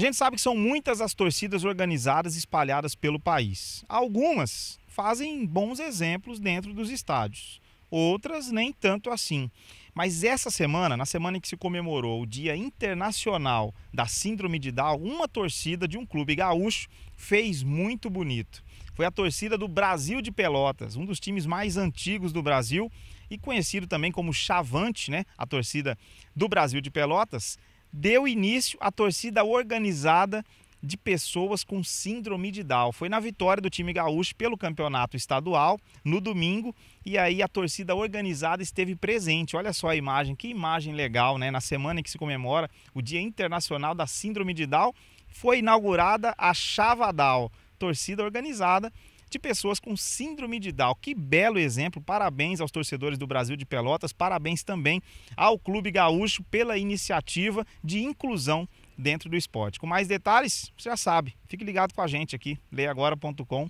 A gente sabe que são muitas as torcidas organizadas espalhadas pelo país. Algumas fazem bons exemplos dentro dos estádios, outras nem tanto assim. Mas essa semana, na semana em que se comemorou o Dia Internacional da Síndrome de Down, uma torcida de um clube gaúcho fez muito bonito. Foi a torcida do Brasil de Pelotas, um dos times mais antigos do Brasil e conhecido também como Chavante, né? A torcida do Brasil de Pelotas deu início à torcida organizada de pessoas com síndrome de Down. Foi na vitória do time gaúcho pelo campeonato estadual no domingo e aí a torcida organizada esteve presente. Olha só a imagem, que imagem legal, né? Na semana em que se comemora o Dia Internacional da Síndrome de Down, foi inaugurada a Chavadal torcida organizada de pessoas com síndrome de Down. Que belo exemplo! Parabéns aos torcedores do Brasil de Pelotas, parabéns também ao Clube Gaúcho pela iniciativa de inclusão dentro do esporte. Com mais detalhes, você já sabe, fique ligado com a gente aqui, leiagora.com.br.